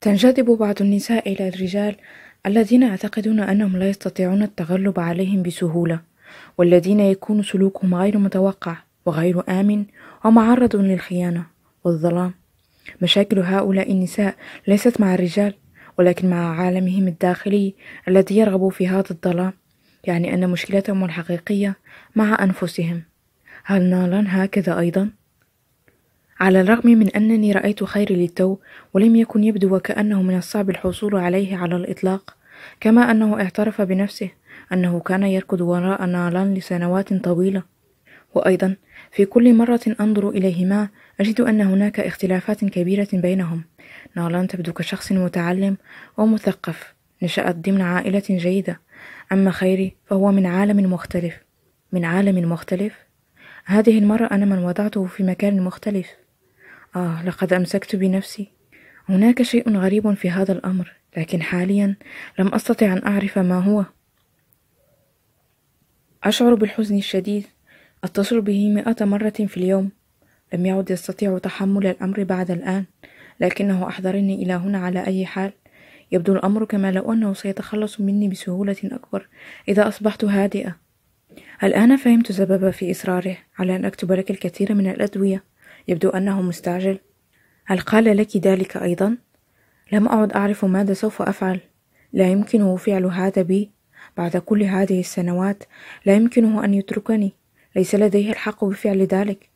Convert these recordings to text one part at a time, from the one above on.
تنجذب بعض النساء إلى الرجال الذين يعتقدون أنهم لا يستطيعون التغلب عليهم بسهولة والذين يكون سلوكهم غير متوقع وغير آمن ومعرض للخيانة والظلام مشاكل هؤلاء النساء ليست مع الرجال ولكن مع عالمهم الداخلي الذي يرغب في هذا الظلام يعني أن مشكلتهم الحقيقية مع أنفسهم هل نالا هكذا أيضا؟ على الرغم من أنني رأيت خيري للتو ولم يكن يبدو وكأنه من الصعب الحصول عليه على الإطلاق كما أنه اعترف بنفسه أنه كان يركض وراء نالان لسنوات طويلة وأيضا في كل مرة أنظر إليهما أجد أن هناك اختلافات كبيرة بينهم نالان تبدو كشخص متعلم ومثقف نشأت ضمن عائلة جيدة أما خيري فهو من عالم مختلف من عالم مختلف هذه المرة أنا من وضعته في مكان مختلف آه لقد أمسكت بنفسي هناك شيء غريب في هذا الأمر لكن حاليا لم أستطع أن أعرف ما هو أشعر بالحزن الشديد أتصل به مئة مرة في اليوم لم يعد يستطيع تحمل الأمر بعد الآن لكنه أحضرني إلى هنا على أي حال يبدو الأمر كما لو أنه سيتخلص مني بسهولة أكبر إذا أصبحت هادئة الآن فهمت سبب في إصراره على أن أكتب لك الكثير من الأدوية يبدو أنه مستعجل هل قال لك ذلك أيضا؟ لم أعد أعرف ماذا سوف أفعل لا يمكنه فعل هذا بي بعد كل هذه السنوات لا يمكنه أن يتركني ليس لديه الحق بفعل ذلك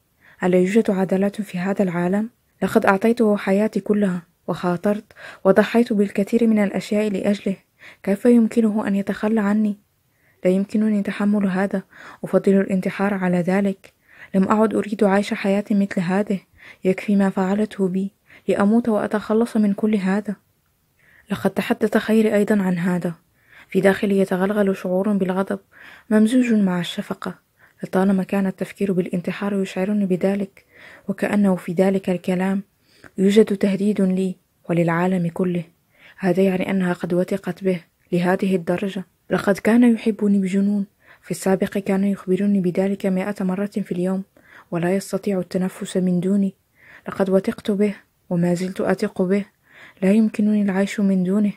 ألا يوجد عدالة في هذا العالم؟ لقد أعطيته حياتي كلها وخاطرت وضحيت بالكثير من الأشياء لأجله كيف يمكنه أن يتخلى عني؟ لا يمكنني تحمل هذا أفضل الانتحار على ذلك لم أعد أريد عيش حياة مثل هذه يكفي ما فعلته بي لأموت وأتخلص من كل هذا لقد تحدث خيري أيضا عن هذا في داخلي يتغلغل شعور بالغضب ممزوج مع الشفقة لطالما كان التفكير بالانتحار يشعرني بذلك وكأنه في ذلك الكلام يوجد تهديد لي وللعالم كله هذا يعني أنها قد وثقت به لهذه الدرجة لقد كان يحبني بجنون في السابق كانوا يخبروني بذلك مائة مرة في اليوم ولا يستطيع التنفس من دوني لقد وثقت به وما زلت أثق به لا يمكنني العيش من دونه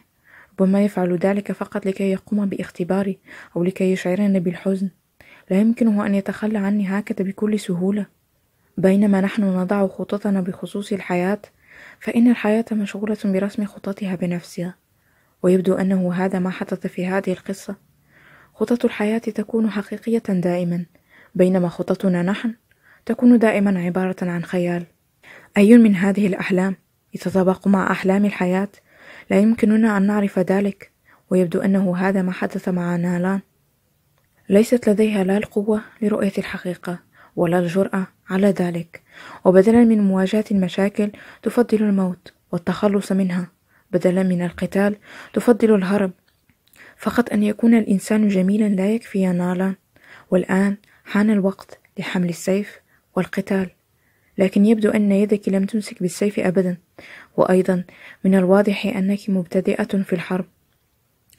ربما يفعل ذلك فقط لكي يقوم باختباري أو لكي يشعرني بالحزن لا يمكنه أن يتخلى عني هكذا بكل سهولة بينما نحن نضع خططنا بخصوص الحياة فإن الحياة مشغولة برسم خططها بنفسها ويبدو أنه هذا ما حدث في هذه القصة خطط الحياة تكون حقيقية دائما بينما خططنا نحن تكون دائما عبارة عن خيال أي من هذه الأحلام يتطابق مع أحلام الحياة لا يمكننا أن نعرف ذلك ويبدو أنه هذا ما حدث مع نالان ليست لديها لا القوة لرؤية الحقيقة ولا الجرأة على ذلك وبدلا من مواجهة المشاكل تفضل الموت والتخلص منها بدلا من القتال تفضل الهرب فقط أن يكون الإنسان جميلا لا يكفي يا نالا والآن حان الوقت لحمل السيف والقتال لكن يبدو أن يدك لم تمسك بالسيف أبدا وأيضا من الواضح أنك مبتدئة في الحرب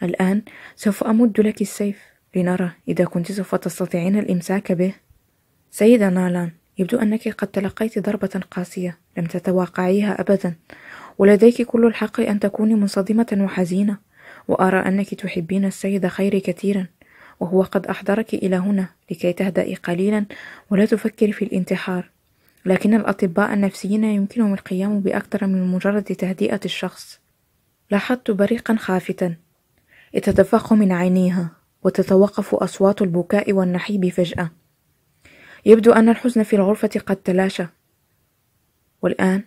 الآن سوف أمد لك السيف لنرى إذا كنت سوف تستطيعين الإمساك به سيدة نالان يبدو أنك قد تلقيت ضربة قاسية لم تتوقعيها أبدا ولديك كل الحق أن تكوني منصدمة وحزينة وأرى أنك تحبين السيد خيري كثيرا وهو قد أحضرك إلى هنا لكي تهدأي قليلا ولا تفكري في الانتحار لكن الأطباء النفسيين يمكنهم القيام بأكثر من مجرد تهدئة الشخص لاحظت بريقا خافتا يتدفق من عينيها وتتوقف أصوات البكاء والنحيب فجأة يبدو أن الحزن في الغرفة قد تلاشى والآن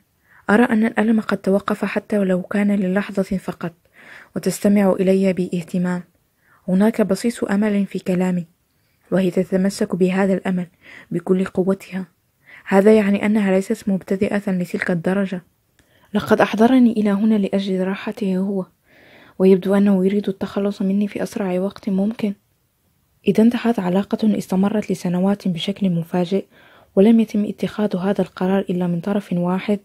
أرى أن الألم قد توقف حتى ولو كان للحظة فقط وتستمع إلي باهتمام هناك بصيص أمل في كلامي وهي تتمسك بهذا الأمل بكل قوتها هذا يعني أنها ليست مبتدئة لتلك الدرجة لقد أحضرني إلى هنا لأجل راحته هو ويبدو أنه يريد التخلص مني في أسرع وقت ممكن إذا انتهت علاقة استمرت لسنوات بشكل مفاجئ ولم يتم اتخاذ هذا القرار إلا من طرف واحد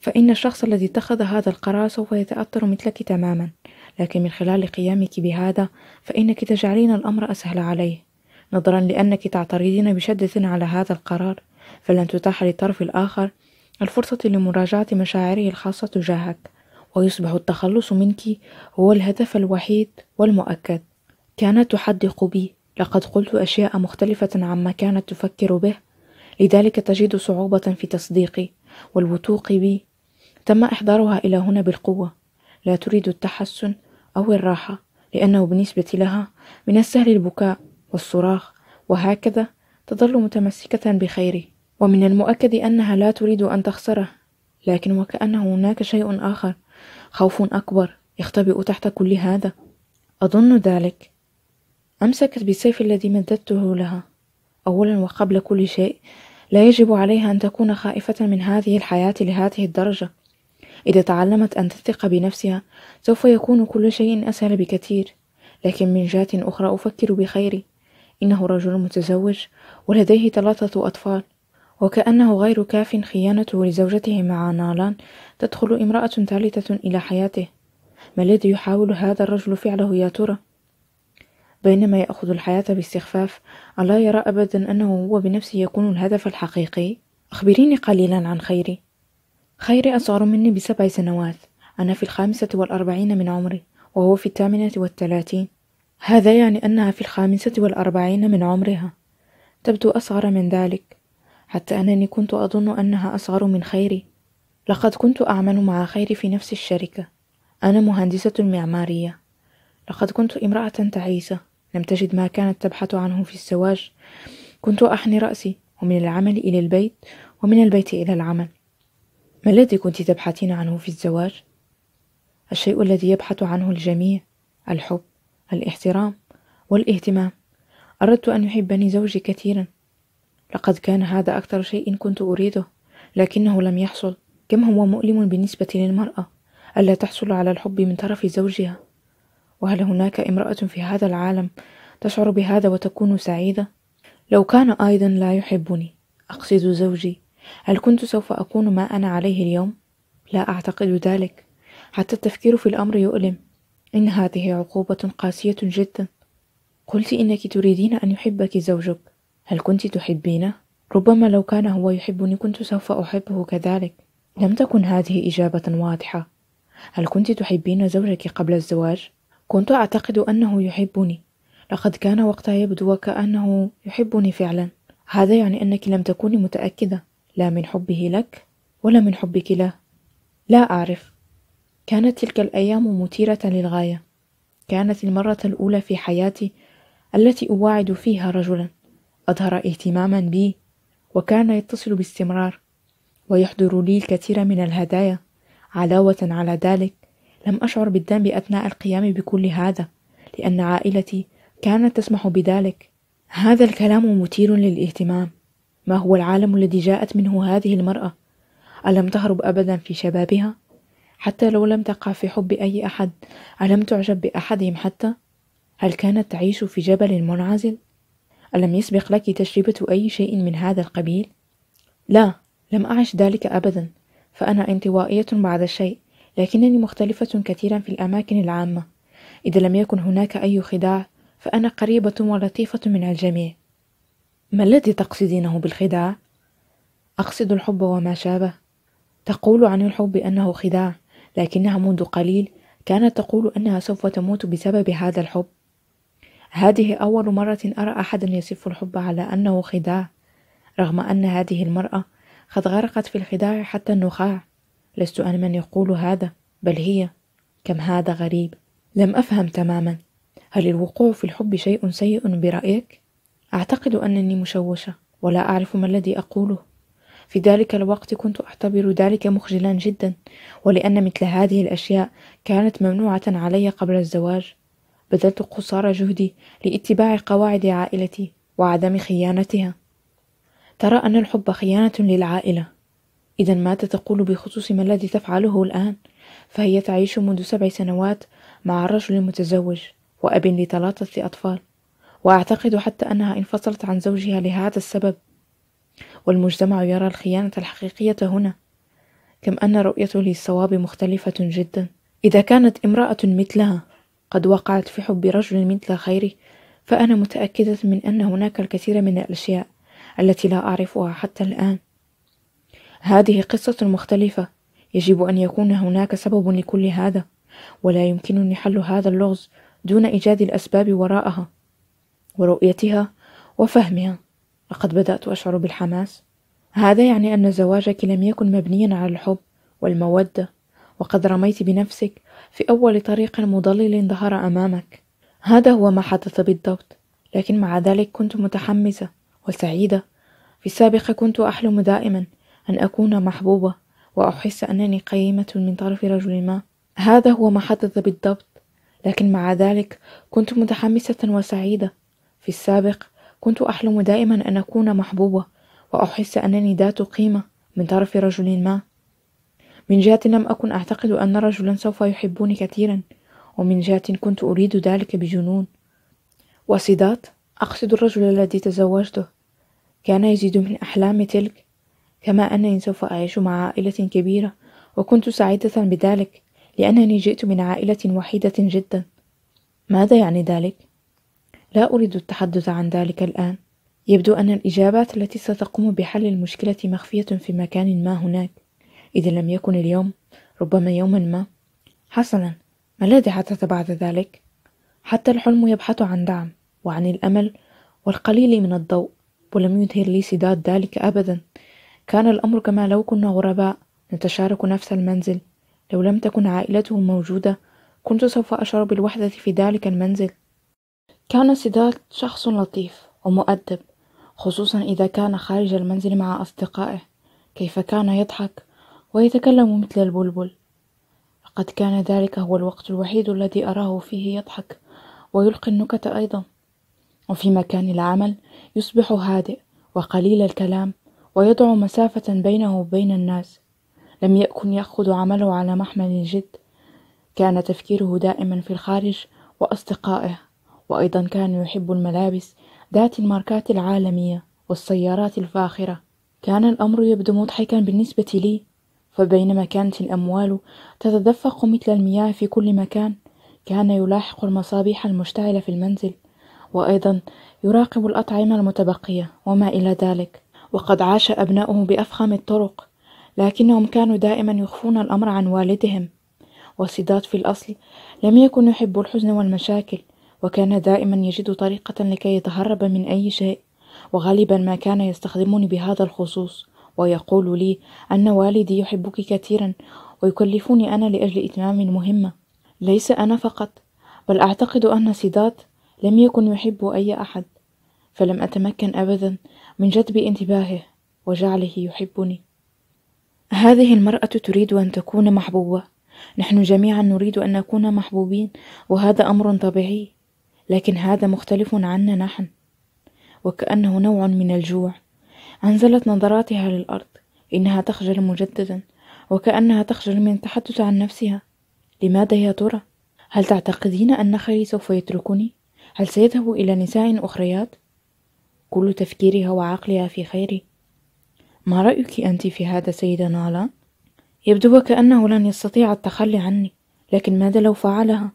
فإن الشخص الذي اتخذ هذا القرار سوف يتأثر مثلك تماما لكن من خلال قيامك بهذا فإنك تجعلين الأمر أسهل عليه نظرا لأنك تعترضين بشدة على هذا القرار فلن تتاح للطرف الآخر الفرصة لمراجعة مشاعره الخاصة تجاهك ويصبح التخلص منك هو الهدف الوحيد والمؤكد كانت تحدق بي لقد قلت أشياء مختلفة عما كانت تفكر به لذلك تجد صعوبة في تصديقي والوثوق بي تم إحضارها إلى هنا بالقوة لا تريد التحسن أو الراحة لأنه بالنسبة لها من السهل البكاء والصراخ وهكذا تظل متمسكة بخيره ومن المؤكد أنها لا تريد أن تخسره لكن وكأن هناك شيء آخر خوف أكبر يختبئ تحت كل هذا أظن ذلك أمسكت بالسيف الذي مددته لها أولا وقبل كل شيء لا يجب عليها أن تكون خائفة من هذه الحياة لهذه الدرجة إذا تعلمت أن تثق بنفسها سوف يكون كل شيء أسهل بكثير لكن من جهة أخرى أفكر بخيري إنه رجل متزوج ولديه ثلاثة أطفال وكأنه غير كاف خيانته لزوجته مع نالان تدخل امرأة ثالثة إلى حياته ما الذي يحاول هذا الرجل فعله يا ترى؟ بينما يأخذ الحياة باستخفاف ألا يرى أبدا أنه هو بنفسه يكون الهدف الحقيقي؟ أخبريني قليلا عن خيري خيري أصغر مني بسبع سنوات أنا في الخامسة والأربعين من عمري وهو في الثامنة والثلاثين هذا يعني أنها في الخامسة والأربعين من عمرها تبدو أصغر من ذلك حتى أنني كنت أظن أنها أصغر من خيري لقد كنت أعمل مع خيري في نفس الشركة أنا مهندسة معمارية لقد كنت امرأة تعيسة لم تجد ما كانت تبحث عنه في الزواج كنت أحني رأسي ومن العمل إلى البيت ومن البيت إلى العمل ما الذي كنت تبحثين عنه في الزواج الشيء الذي يبحث عنه الجميع الحب الاحترام والاهتمام اردت ان يحبني زوجي كثيرا لقد كان هذا اكثر شيء كنت اريده لكنه لم يحصل كم هو مؤلم بالنسبه للمراه الا تحصل على الحب من طرف زوجها وهل هناك امراه في هذا العالم تشعر بهذا وتكون سعيده لو كان ايضا لا يحبني اقصد زوجي هل كنت سوف أكون ما أنا عليه اليوم؟ لا أعتقد ذلك حتى التفكير في الأمر يؤلم إن هذه عقوبة قاسية جدا قلت إنك تريدين أن يحبك زوجك هل كنت تحبينه؟ ربما لو كان هو يحبني كنت سوف أحبه كذلك لم تكن هذه إجابة واضحة هل كنت تحبين زوجك قبل الزواج؟ كنت أعتقد أنه يحبني لقد كان وقتها يبدو وكأنه يحبني فعلا هذا يعني أنك لم تكوني متأكدة لا من حبه لك ولا من حبك له لا أعرف كانت تلك الأيام مثيرة للغاية كانت المرة الأولى في حياتي التي أواعد فيها رجلا أظهر اهتماما بي وكان يتصل باستمرار ويحضر لي الكثير من الهدايا علاوة على ذلك لم أشعر بالذنب أثناء القيام بكل هذا لأن عائلتي كانت تسمح بذلك هذا الكلام مثير للاهتمام ما هو العالم الذي جاءت منه هذه المرأة؟ ألم تهرب أبدا في شبابها؟ حتى لو لم تقع في حب أي أحد، ألم تعجب بأحدهم حتى؟ هل كانت تعيش في جبل منعزل؟ ألم يسبق لك تجربة أي شيء من هذا القبيل؟ لا، لم أعش ذلك أبدا، فأنا انطوائية بعض الشيء، لكنني مختلفة كثيرا في الأماكن العامة، إذا لم يكن هناك أي خداع، فأنا قريبة ولطيفة من الجميع. ما الذي تقصدينه بالخداع اقصد الحب وما شابه تقول عن الحب انه خداع لكنها منذ قليل كانت تقول انها سوف تموت بسبب هذا الحب هذه اول مره ارى احدا يصف الحب على انه خداع رغم ان هذه المراه قد غرقت في الخداع حتى النخاع لست انا من يقول هذا بل هي كم هذا غريب لم افهم تماما هل الوقوع في الحب شيء سيء برايك أعتقد أنني مشوشة ولا أعرف ما الذي أقوله في ذلك الوقت كنت أعتبر ذلك مخجلا جدا ولأن مثل هذه الأشياء كانت ممنوعة علي قبل الزواج بذلت قصارى جهدي لاتباع قواعد عائلتي وعدم خيانتها ترى أن الحب خيانة للعائلة إذا ماذا تقول بخصوص ما الذي تفعله الآن؟ فهي تعيش منذ سبع سنوات مع الرجل المتزوج وأب لثلاثة أطفال وأعتقد حتى أنها انفصلت عن زوجها لهذا السبب والمجتمع يرى الخيانة الحقيقية هنا كم أن رؤيته للصواب مختلفة جدا إذا كانت امرأة مثلها قد وقعت في حب رجل مثل خيري فأنا متأكدة من أن هناك الكثير من الأشياء التي لا أعرفها حتى الآن هذه قصة مختلفة يجب أن يكون هناك سبب لكل هذا ولا يمكنني حل هذا اللغز دون إيجاد الأسباب وراءها ورؤيتها وفهمها لقد بدأت أشعر بالحماس هذا يعني أن زواجك لم يكن مبنيا على الحب والمودة وقد رميت بنفسك في أول طريق مضلل ظهر أمامك هذا هو ما حدث بالضبط لكن مع ذلك كنت متحمسة وسعيدة في السابق كنت أحلم دائما أن أكون محبوبة وأحس أنني قيمة من طرف رجل ما هذا هو ما حدث بالضبط لكن مع ذلك كنت متحمسة وسعيدة في السابق كنت أحلم دائما أن أكون محبوبة وأحس أنني ذات قيمة من طرف رجل ما من جهة لم أكن أعتقد أن رجلا سوف يحبني كثيرا ومن جهة كنت أريد ذلك بجنون وصدات أقصد الرجل الذي تزوجته كان يزيد من أحلام تلك كما أنني سوف أعيش مع عائلة كبيرة وكنت سعيدة بذلك لأنني جئت من عائلة وحيدة جدا ماذا يعني ذلك؟ لا أريد التحدث عن ذلك الآن. يبدو أن الإجابات التي ستقوم بحل المشكلة مخفية في مكان ما هناك، إذا لم يكن اليوم، ربما يوما ما. حسنا، ما الذي حدث بعد ذلك؟ حتى الحلم يبحث عن دعم، وعن الأمل، والقليل من الضوء، ولم يظهر لي سداد ذلك أبدا. كان الأمر كما لو كنا غرباء، نتشارك نفس المنزل. لو لم تكن عائلته موجودة، كنت سوف أشعر بالوحدة في ذلك المنزل. كان سيدات شخص لطيف ومؤدب خصوصا إذا كان خارج المنزل مع أصدقائه كيف كان يضحك ويتكلم مثل البلبل لقد كان ذلك هو الوقت الوحيد الذي أراه فيه يضحك ويلقي النكت أيضا وفي مكان العمل يصبح هادئ وقليل الكلام ويضع مسافة بينه وبين الناس لم يكن يأخذ عمله على محمل الجد كان تفكيره دائما في الخارج وأصدقائه وأيضا كان يحب الملابس ذات الماركات العالمية والسيارات الفاخرة كان الأمر يبدو مضحكا بالنسبة لي فبينما كانت الأموال تتدفق مثل المياه في كل مكان كان يلاحق المصابيح المشتعلة في المنزل وأيضا يراقب الأطعمة المتبقية وما إلى ذلك وقد عاش أبناؤه بأفخم الطرق لكنهم كانوا دائما يخفون الأمر عن والدهم وسيدات في الأصل لم يكن يحب الحزن والمشاكل وكان دائما يجد طريقة لكي يتهرب من أي شيء وغالبا ما كان يستخدمني بهذا الخصوص ويقول لي أن والدي يحبك كثيرا ويكلفني أنا لأجل إتمام مهمة ليس أنا فقط بل أعتقد أن سيدات لم يكن يحب أي أحد فلم أتمكن أبدا من جذب انتباهه وجعله يحبني هذه المرأة تريد أن تكون محبوبة نحن جميعا نريد أن نكون محبوبين وهذا أمر طبيعي لكن هذا مختلف عنا نحن وكأنه نوع من الجوع أنزلت نظراتها للأرض إنها تخجل مجددا وكأنها تخجل من التحدث عن نفسها لماذا يا ترى؟ هل تعتقدين أن خلي سوف يتركني؟ هل سيذهب إلى نساء أخريات؟ كل تفكيرها وعقلها في خيري ما رأيك أنت في هذا سيدة نالا؟ يبدو وكأنه لن يستطيع التخلي عني لكن ماذا لو فعلها؟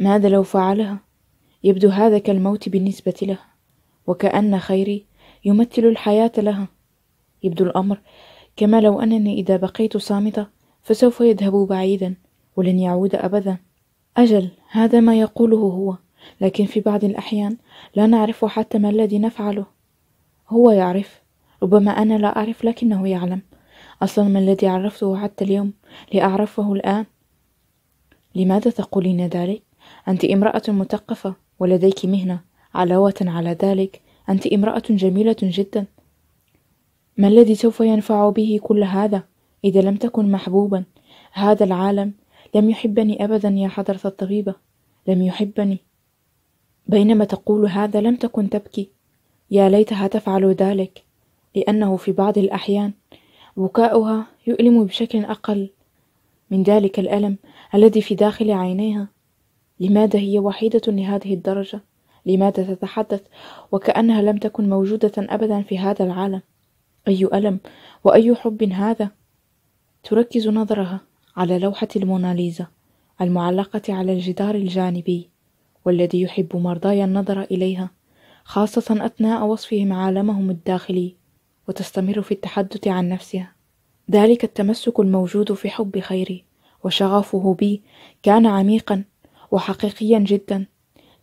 ماذا لو فعلها؟ يبدو هذا كالموت بالنسبة له وكأن خيري يمثل الحياة لها يبدو الأمر كما لو أنني إذا بقيت صامتة فسوف يذهب بعيدا ولن يعود أبدا أجل هذا ما يقوله هو لكن في بعض الأحيان لا نعرف حتى ما الذي نفعله هو يعرف ربما أنا لا أعرف لكنه يعلم أصلا ما الذي عرفته حتى اليوم لأعرفه الآن لماذا تقولين ذلك؟ أنت امرأة مثقفة ولديك مهنة علاوة على ذلك أنت امرأة جميلة جدا ما الذي سوف ينفع به كل هذا إذا لم تكن محبوبا هذا العالم لم يحبني أبدا يا حضرة الطبيبة لم يحبني بينما تقول هذا لم تكن تبكي يا ليتها تفعل ذلك لأنه في بعض الأحيان بكاؤها يؤلم بشكل أقل من ذلك الألم الذي في داخل عينيها لماذا هي وحيدة لهذه الدرجة؟ لماذا تتحدث وكأنها لم تكن موجودة أبدا في هذا العالم؟ أي ألم وأي حب هذا؟ تركز نظرها على لوحة الموناليزا المعلقة على الجدار الجانبي والذي يحب مرضاي النظر إليها خاصة أثناء وصفهم عالمهم الداخلي وتستمر في التحدث عن نفسها ذلك التمسك الموجود في حب خيري وشغفه بي كان عميقا وحقيقيا جدا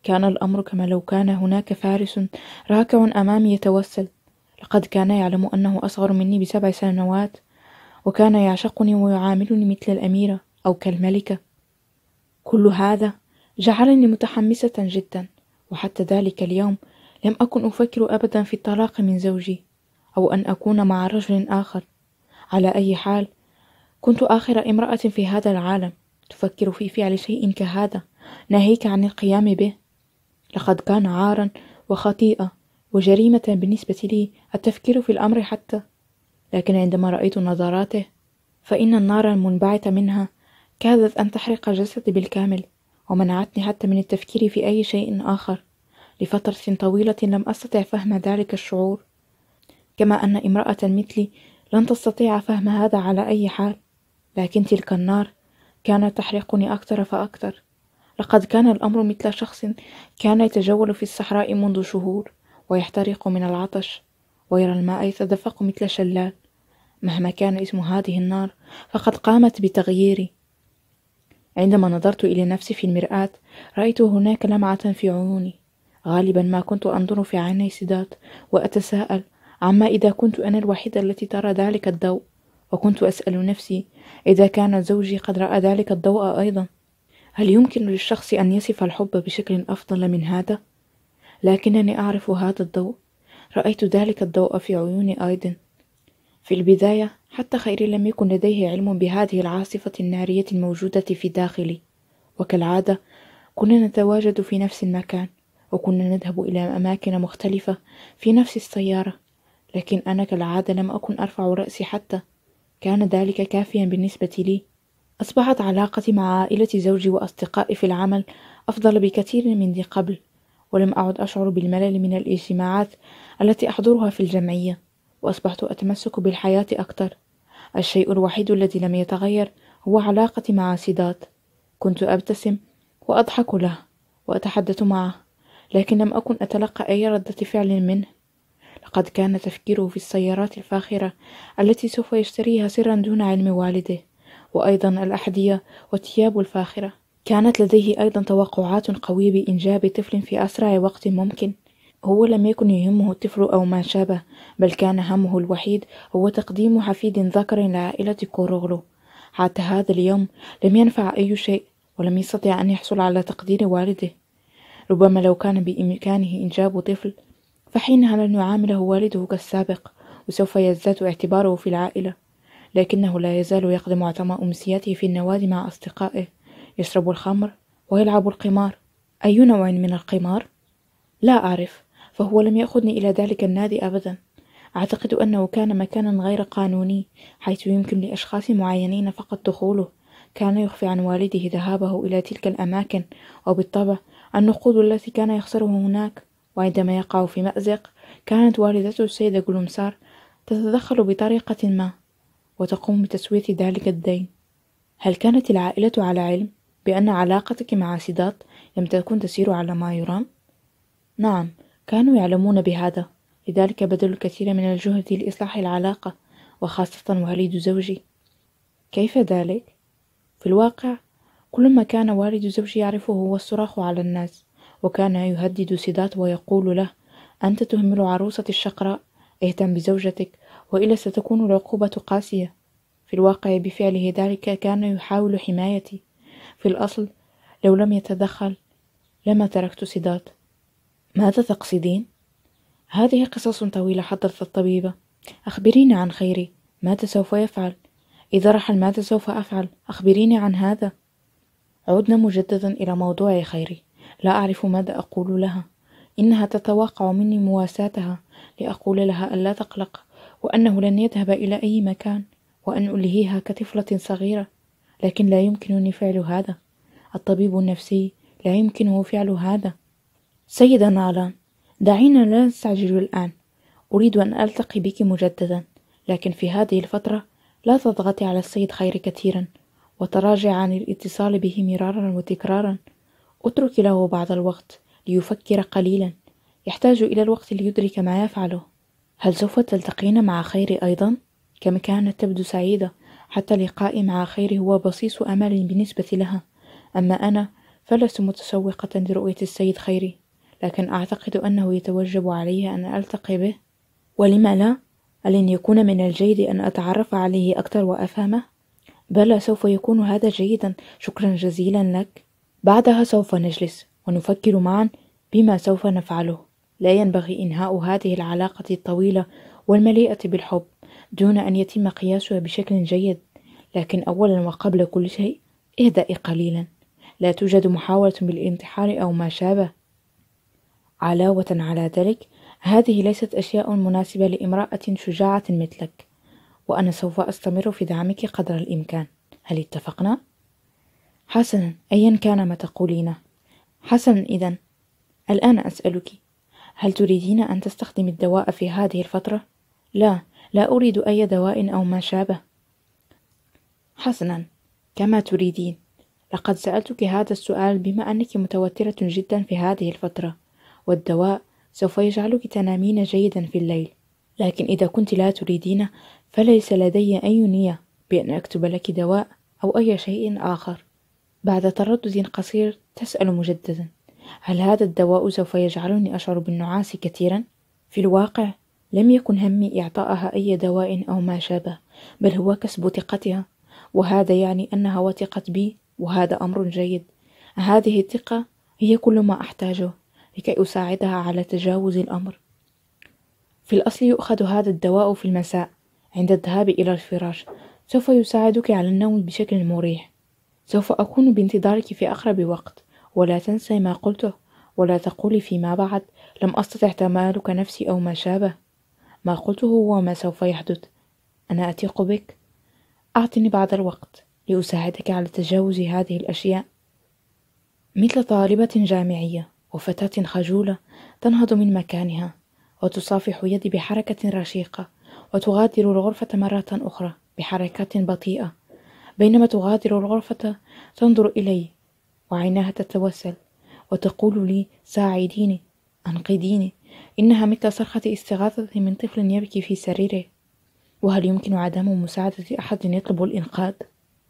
كان الأمر كما لو كان هناك فارس راكع أمامي يتوسل لقد كان يعلم أنه أصغر مني بسبع سنوات وكان يعشقني ويعاملني مثل الأميرة أو كالملكة كل هذا جعلني متحمسة جدا وحتى ذلك اليوم لم أكن أفكر أبدا في الطلاق من زوجي أو أن أكون مع رجل آخر على أي حال كنت آخر امرأة في هذا العالم تفكر في فعل شيء كهذا ناهيك عن القيام به لقد كان عارا وخطيئة وجريمة بالنسبة لي التفكير في الأمر حتى لكن عندما رأيت نظراته فإن النار المنبعثة منها كادت أن تحرق جسدي بالكامل ومنعتني حتى من التفكير في أي شيء آخر لفترة طويلة لم أستطع فهم ذلك الشعور كما أن امرأة مثلي لن تستطيع فهم هذا على أي حال لكن تلك النار كانت تحرقني أكثر فأكثر لقد كان الأمر مثل شخص كان يتجول في الصحراء منذ شهور ويحترق من العطش ويرى الماء يتدفق مثل شلال مهما كان اسم هذه النار فقد قامت بتغييري عندما نظرت إلى نفسي في المرآة رأيت هناك لمعة في عيوني غالبا ما كنت أنظر في عيني سداد وأتساءل عما إذا كنت أنا الوحيدة التي ترى ذلك الضوء وكنت أسأل نفسي إذا كان زوجي قد رأى ذلك الضوء أيضا هل يمكن للشخص أن يصف الحب بشكل أفضل من هذا؟ لكنني أعرف هذا الضوء رأيت ذلك الضوء في عيون أيضا في البداية حتى خيري لم يكن لديه علم بهذه العاصفة النارية الموجودة في داخلي وكالعادة كنا نتواجد في نفس المكان وكنا نذهب إلى أماكن مختلفة في نفس السيارة لكن أنا كالعادة لم أكن أرفع رأسي حتى كان ذلك كافيا بالنسبة لي أصبحت علاقتي مع عائلة زوجي وأصدقائي في العمل أفضل بكثير من ذي قبل ولم أعد أشعر بالملل من الاجتماعات التي أحضرها في الجمعية وأصبحت أتمسك بالحياة أكثر الشيء الوحيد الذي لم يتغير هو علاقتي مع سيدات كنت أبتسم وأضحك له وأتحدث معه لكن لم أكن أتلقى أي ردة فعل منه لقد كان تفكيره في السيارات الفاخرة التي سوف يشتريها سرا دون علم والده وأيضا الأحذية والثياب الفاخرة كانت لديه أيضا توقعات قوية بإنجاب طفل في أسرع وقت ممكن هو لم يكن يهمه الطفل أو ما شابه بل كان همه الوحيد هو تقديم حفيد ذكر لعائلة كوروغلو حتى هذا اليوم لم ينفع أي شيء ولم يستطع أن يحصل على تقدير والده ربما لو كان بإمكانه إنجاب طفل فحينها لن يعامله والده كالسابق وسوف يزداد اعتباره في العائلة لكنه لا يزال يقضي معظم أمسياته في النوادي مع أصدقائه يشرب الخمر ويلعب القمار أي نوع من القمار؟ لا أعرف فهو لم يأخذني إلى ذلك النادي أبدا أعتقد أنه كان مكانا غير قانوني حيث يمكن لأشخاص معينين فقط دخوله كان يخفي عن والده ذهابه إلى تلك الأماكن وبالطبع النقود التي كان يخسره هناك وعندما يقع في مأزق كانت والدته السيدة جلومسار تتدخل بطريقة ما وتقوم بتسوية ذلك الدين هل كانت العائلة على علم بأن علاقتك مع سيدات لم تكن تسير على ما يرام؟ نعم كانوا يعلمون بهذا لذلك بذلوا الكثير من الجهد لإصلاح العلاقة وخاصة والد زوجي كيف ذلك؟ في الواقع كل ما كان والد زوجي يعرفه هو الصراخ على الناس وكان يهدد سيدات ويقول له أنت تهمل عروسة الشقراء اهتم بزوجتك وإلا ستكون العقوبة قاسية في الواقع بفعله ذلك كان يحاول حمايتي في الأصل لو لم يتدخل لما تركت سداد ماذا تقصدين؟ هذه قصص طويلة حدثت الطبيبة أخبريني عن خيري ماذا سوف يفعل؟ إذا رحل ماذا سوف أفعل؟ أخبريني عن هذا عدنا مجددا إلى موضوع خيري لا أعرف ماذا أقول لها إنها تتوقع مني مواساتها لأقول لها ألا تقلق وأنه لن يذهب إلى أي مكان وأن ألهيها كطفلة صغيرة لكن لا يمكنني فعل هذا الطبيب النفسي لا يمكنه فعل هذا سيدة نالان دعينا لا نستعجل الآن أريد أن ألتقي بك مجددا لكن في هذه الفترة لا تضغطي على السيد خير كثيرا وتراجع عن الاتصال به مرارا وتكرارا اترك له بعض الوقت ليفكر قليلا يحتاج إلى الوقت ليدرك ما يفعله هل سوف تلتقين مع خيري أيضا؟ كم كانت تبدو سعيدة حتى لقائي مع خيري هو بصيص أمل بالنسبة لها أما أنا فلست متسوقة لرؤية السيد خيري لكن أعتقد أنه يتوجب علي أن ألتقي به ولم لا؟ ألن يكون من الجيد أن أتعرف عليه أكثر وأفهمه؟ بلى سوف يكون هذا جيدا شكرا جزيلا لك بعدها سوف نجلس ونفكر معا بما سوف نفعله لا ينبغي إنهاء هذه العلاقة الطويلة والمليئة بالحب دون أن يتم قياسها بشكل جيد لكن أولا وقبل كل شيء اهدأي قليلا لا توجد محاولة بالانتحار أو ما شابه علاوة على ذلك هذه ليست أشياء مناسبة لامرأة شجاعة مثلك وأنا سوف أستمر في دعمك قدر الإمكان هل اتفقنا؟ حسنا أيا كان ما تقولينه حسنا إذا الآن أسألك هل تريدين أن تستخدمي الدواء في هذه الفترة؟ لا، لا أريد أي دواء أو ما شابه. حسنا، كما تريدين. لقد سألتك هذا السؤال بما أنك متوترة جدا في هذه الفترة، والدواء سوف يجعلك تنامين جيدا في الليل. لكن إذا كنت لا تريدينه، فليس لدي أي نية بأن أكتب لك دواء أو أي شيء آخر. بعد تردد قصير تسأل مجددا هل هذا الدواء سوف يجعلني أشعر بالنعاس كثيرا؟ في الواقع لم يكن همي إعطائها أي دواء أو ما شابه بل هو كسب ثقتها وهذا يعني أنها وثقت بي وهذا أمر جيد هذه الثقة هي كل ما أحتاجه لكي أساعدها على تجاوز الأمر في الأصل يؤخذ هذا الدواء في المساء عند الذهاب إلى الفراش سوف يساعدك على النوم بشكل مريح سوف أكون بانتظارك في أقرب وقت ولا تنسي ما قلته ولا تقولي فيما بعد لم أستطع تمالك نفسي أو ما شابه ما قلته هو ما سوف يحدث أنا أثق بك أعطني بعض الوقت لأساعدك على تجاوز هذه الأشياء مثل طالبة جامعية وفتاة خجولة تنهض من مكانها وتصافح يدي بحركة رشيقة وتغادر الغرفة مرة أخرى بحركات بطيئة بينما تغادر الغرفة تنظر إلي وعيناها تتوسل وتقول لي ساعديني أنقذيني إنها مثل صرخة استغاثة من طفل يبكي في سريره وهل يمكن عدم مساعدة أحد يطلب الإنقاذ؟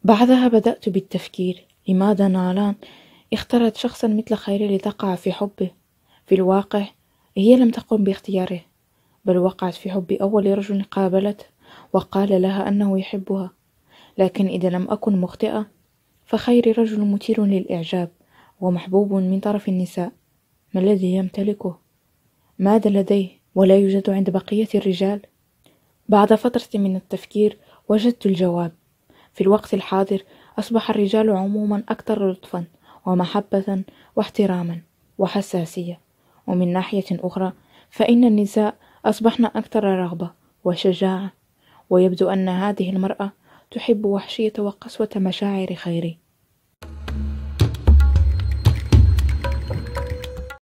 بعدها بدأت بالتفكير لماذا نالان اختارت شخصا مثل خيري لتقع في حبه في الواقع هي لم تقم باختياره بل وقعت في حب أول رجل قابلته وقال لها أنه يحبها لكن إذا لم أكن مخطئة فخيري رجل مثير للإعجاب ومحبوب من طرف النساء ما الذي يمتلكه ماذا لديه ولا يوجد عند بقية الرجال بعد فترة من التفكير وجدت الجواب في الوقت الحاضر أصبح الرجال عموما أكثر لطفا ومحبة واحتراما وحساسية ومن ناحية أخرى فإن النساء أصبحن أكثر رغبة وشجاعة ويبدو أن هذه المرأة تحب وحشية وقسوة مشاعر خيري